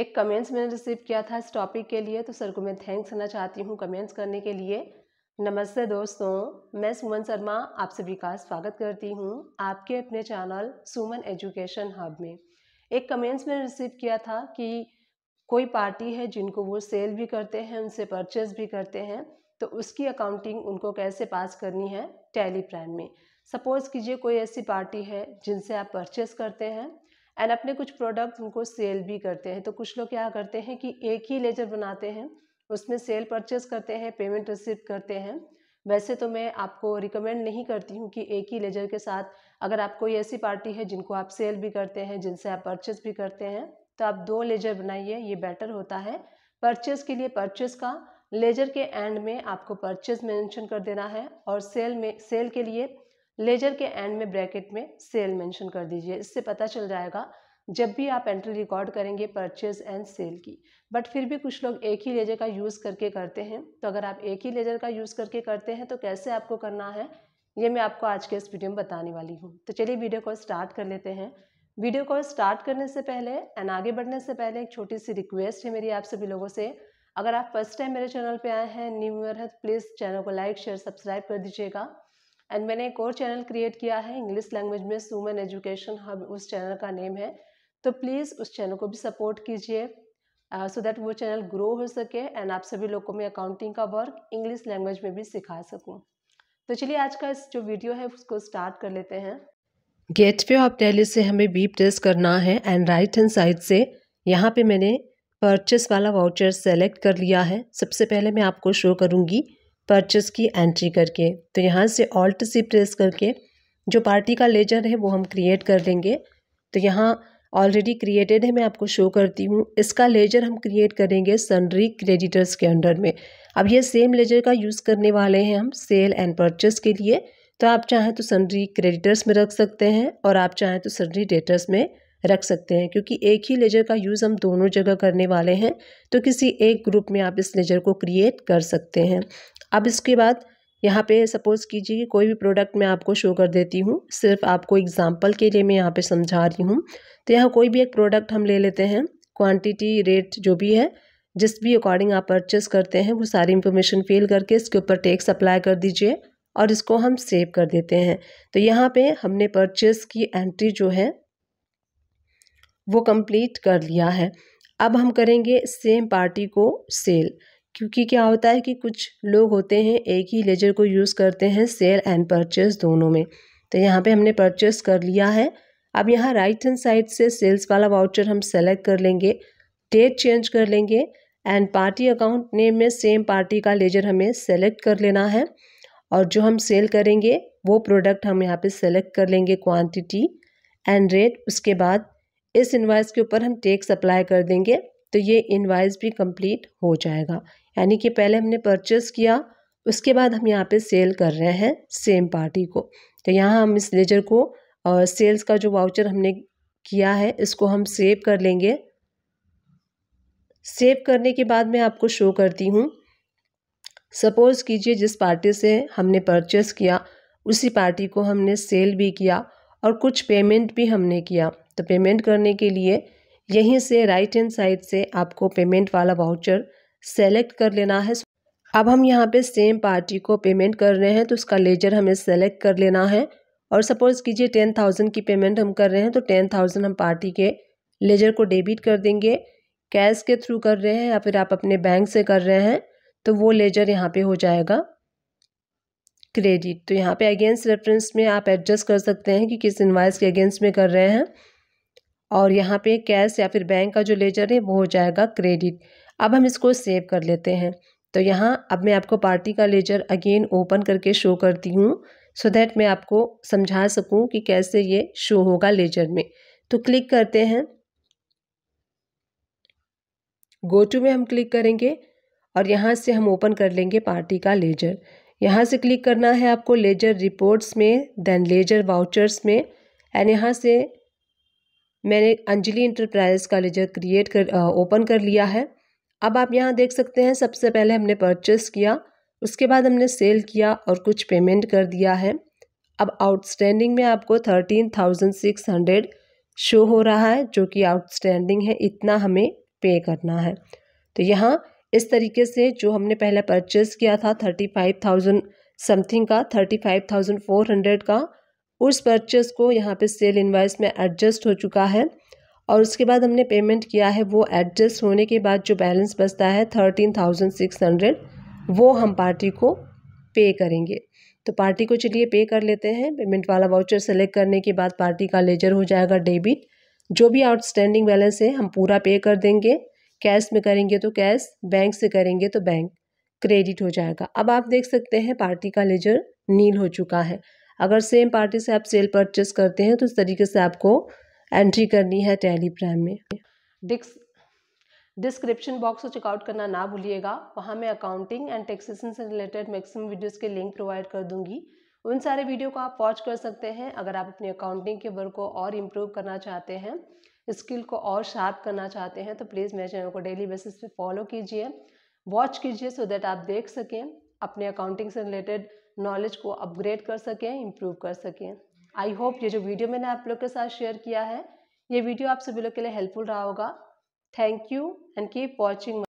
एक कमेंट्स मैंने रिसीव किया था इस टॉपिक के लिए तो सर को मैं थैंक्स करना चाहती हूँ कमेंट्स करने के लिए नमस्ते दोस्तों मैं सुमन शर्मा आप सभी का स्वागत करती हूँ आपके अपने चैनल सुमन एजुकेशन हब में एक कमेंट्स मैंने रिसीव किया था कि कोई पार्टी है जिनको वो सेल भी करते हैं उनसे परचेज भी करते हैं तो उसकी अकाउंटिंग उनको कैसे पास करनी है टैली प्लान में सपोज़ कीजिए कोई ऐसी पार्टी है जिनसे आप परचेस करते हैं एंड अपने कुछ प्रोडक्ट उनको सेल भी करते हैं तो कुछ लोग क्या करते हैं कि एक ही लेजर बनाते हैं उसमें सेल परचेज करते हैं पेमेंट रिसीव करते हैं वैसे तो मैं आपको रिकमेंड नहीं करती हूँ कि एक ही लेजर के साथ अगर आप कोई ऐसी पार्टी है जिनको आप सेल भी करते हैं जिनसे आप परचेज भी करते हैं तो आप दो लेजर बनाइए ये बेटर होता है परचेज के लिए परचेज का लेजर के एंड में आपको परचेज मेंशन कर देना है और सेल में सेल के लिए लेजर के एंड में ब्रैकेट में सेल मेंशन कर दीजिए इससे पता चल जाएगा जब भी आप एंट्री रिकॉर्ड करेंगे परचेज एंड सेल की बट फिर भी कुछ लोग एक ही लेजर का यूज़ करके करते हैं तो अगर आप एक ही लेजर का यूज़ करके करते हैं तो कैसे आपको करना है ये मैं आपको आज के इस वीडियो में बताने वाली हूँ तो चलिए वीडियो को स्टार्ट कर लेते हैं वीडियो को स्टार्ट करने से पहले एंड आगे बढ़ने से पहले एक छोटी सी रिक्वेस्ट है मेरी आप सभी लोगों से अगर आप फर्स्ट टाइम मेरे चैनल पे आए हैं न्यू ईयर है तो प्लीज़ चैनल को लाइक शेयर सब्सक्राइब कर दीजिएगा एंड मैंने एक और चैनल क्रिएट किया है इंग्लिश लैंग्वेज में सुमन एजुकेशन हब उस चैनल का नेम है तो प्लीज़ उस चैनल को भी सपोर्ट कीजिए सो uh, दैट वो चैनल ग्रो हो सके एंड आप सभी लोग को मैं अकाउंटिंग का वर्क इंग्लिश लैंग्वेज में भी सिखा सकूँ तो चलिए आज का जो वीडियो है उसको स्टार्ट कर लेते हैं गेट वे ऑफ डेली से हमें बीप टेस्ट करना है एंड राइट हैंड साइड से यहाँ पे मैंने परचेस वाला वाउचर सेलेक्ट कर लिया है सबसे पहले मैं आपको शो करूँगी परचेस की एंट्री करके तो यहाँ से ऑल्ट सी प्रेस करके जो पार्टी का लेजर है वो हम क्रिएट कर देंगे तो यहाँ ऑलरेडी क्रिएटेड है मैं आपको शो करती हूँ इसका लेजर हम क्रिएट करेंगे सनरी क्रेडिटर्स के अंडर में अब ये सेम लेजर का यूज़ करने वाले हैं हम सेल एंड परचेस के लिए तो आप चाहें तो सनरी क्रेडिटर्स में रख सकते हैं और आप चाहें तो सनरी डेटर्स में रख सकते हैं क्योंकि एक ही लेजर का यूज़ हम दोनों जगह करने वाले हैं तो किसी एक ग्रुप में आप इस लेजर को क्रिएट कर सकते हैं अब इसके बाद यहाँ पे सपोज़ कीजिए कि कोई भी प्रोडक्ट मैं आपको शो कर देती हूँ सिर्फ आपको एग्जांपल के लिए मैं यहाँ पे समझा रही हूँ तो यहाँ कोई भी एक प्रोडक्ट हम ले लेते हैं क्वांटिटी रेट जो भी है जिस भी अकॉर्डिंग आप परचेस करते हैं वो सारी इन्फॉर्मेशन फिल करके इसके ऊपर टैक्स अप्लाई कर दीजिए और इसको हम सेव कर देते हैं तो यहाँ पर हमने परचेस की एंट्री जो है वो कम्प्लीट कर लिया है अब हम करेंगे सेम पार्टी को सेल क्योंकि क्या होता है कि कुछ लोग होते हैं एक ही लेजर को यूज़ करते हैं सेल एंड परचेस दोनों में तो यहाँ पे हमने परचेस कर लिया है अब यहाँ राइट हैंड साइड से सेल्स वाला वाउचर हम सेलेक्ट कर लेंगे डेट चेंज कर लेंगे एंड पार्टी अकाउंट नेम में सेम पार्टी का लेजर हमें सेलेक्ट कर लेना है और जो हम सेल करेंगे वो प्रोडक्ट हम यहाँ पे सेलेक्ट कर लेंगे क्वांटिटी एंड रेट उसके बाद इस इन्वाइस के ऊपर हम टेक्स अप्लाई कर देंगे तो ये इन्वाइस भी कंप्लीट हो जाएगा यानी कि पहले हमने परचेस किया उसके बाद हम यहाँ पे सेल कर रहे हैं सेम पार्टी को तो यहाँ हम इस लेजर को और सेल्स का जो वाउचर हमने किया है इसको हम सेव कर लेंगे सेव करने के बाद मैं आपको शो करती हूँ सपोज़ कीजिए जिस पार्टी से हमने परचेस किया उसी पार्टी को हमने सेल भी किया और कुछ पेमेंट भी हमने किया तो पेमेंट करने के लिए यहीं से राइट हैंड साइड से आपको पेमेंट वाला वाउचर सेलेक्ट कर लेना है अब हम यहाँ पे सेम पार्टी को पेमेंट कर रहे हैं तो उसका लेजर हमें सेलेक्ट कर लेना है और सपोज़ कीजिए टेन थाउजेंड की पेमेंट हम कर रहे हैं तो टेन थाउजेंड हम पार्टी के लेजर को डेबिट कर देंगे कैश के थ्रू कर रहे हैं या फिर आप अपने बैंक से कर रहे हैं तो वो लेजर यहाँ पर हो जाएगा क्रेडिट तो यहाँ पर अगेंस्ट रेफरेंस में आप एडजस्ट कर सकते हैं कि किस इन्वाइस के अगेंस्ट में कर रहे हैं और यहाँ पे कैश या फिर बैंक का जो लेजर है वो हो जाएगा क्रेडिट अब हम इसको सेव कर लेते हैं तो यहाँ अब मैं आपको पार्टी का लेजर अगेन ओपन करके शो करती हूँ सो दैट मैं आपको समझा सकूँ कि कैसे ये शो होगा लेजर में तो क्लिक करते हैं गो टू में हम क्लिक करेंगे और यहाँ से हम ओपन कर लेंगे पार्टी का लेजर यहाँ से क्लिक करना है आपको लेजर रिपोर्ट्स में देन लेजर वाउचर्स में एंड यहाँ से मैंने अंजलि इंटरप्राइज का लेजर क्रिएट कर ओपन कर लिया है अब आप यहाँ देख सकते हैं सबसे पहले हमने परचेस किया उसके बाद हमने सेल किया और कुछ पेमेंट कर दिया है अब आउटस्टैंडिंग में आपको thirteen thousand six hundred show हो रहा है जो कि आउटस्टैंडिंग है इतना हमें पे करना है तो यहाँ इस तरीके से जो हमने पहले परचेस किया था थर्टी फाइव थाउजेंड समथिंग का thirty five thousand four hundred का उस परचेस को यहाँ पे सेल इन्वाइस में एडजस्ट हो चुका है और उसके बाद हमने पेमेंट किया है वो एडजस्ट होने के बाद जो बैलेंस बचता है थर्टीन थाउजेंड सिक्स हंड्रेड वो हम पार्टी को पे करेंगे तो पार्टी को चलिए पे कर लेते हैं पेमेंट वाला वाउचर सेलेक्ट करने के बाद पार्टी का लेजर हो जाएगा डेबिट जो भी आउटस्टैंडिंग बैलेंस है हम पूरा पे कर देंगे कैश में करेंगे तो कैश बैंक से करेंगे तो बैंक क्रेडिट हो जाएगा अब आप देख सकते हैं पार्टी का लेजर नील हो चुका है अगर सेम पार्टी से आप सेल परचेस करते हैं तो इस तरीके से आपको एंट्री करनी है टेलीग्राम में डिस्क डिस्क्रिप्शन बॉक्स को चेकआउट करना ना भूलिएगा वहाँ मैं अकाउंटिंग एंड टैक्सेशन से रिलेटेड मैक्सिमम वीडियोस के लिंक प्रोवाइड कर दूंगी उन सारे वीडियो को आप वॉच कर सकते हैं अगर आप अपने अकाउंटिंग के वर्क को और इम्प्रूव करना चाहते हैं स्किल को और शार्प करना चाहते हैं तो प्लीज़ मेरे चैनल को डेली बेसिस पे फॉलो कीजिए वॉच कीजिए सो दैट आप देख सकें अपने अकाउंटिंग से रिलेटेड नॉलेज को अपग्रेड कर सकें इम्प्रूव कर सकें आई होप ये जो वीडियो मैंने आप लोग के साथ शेयर किया है ये वीडियो आप सभी लोग के लिए हेल्पफुल रहा होगा thank you and keep watching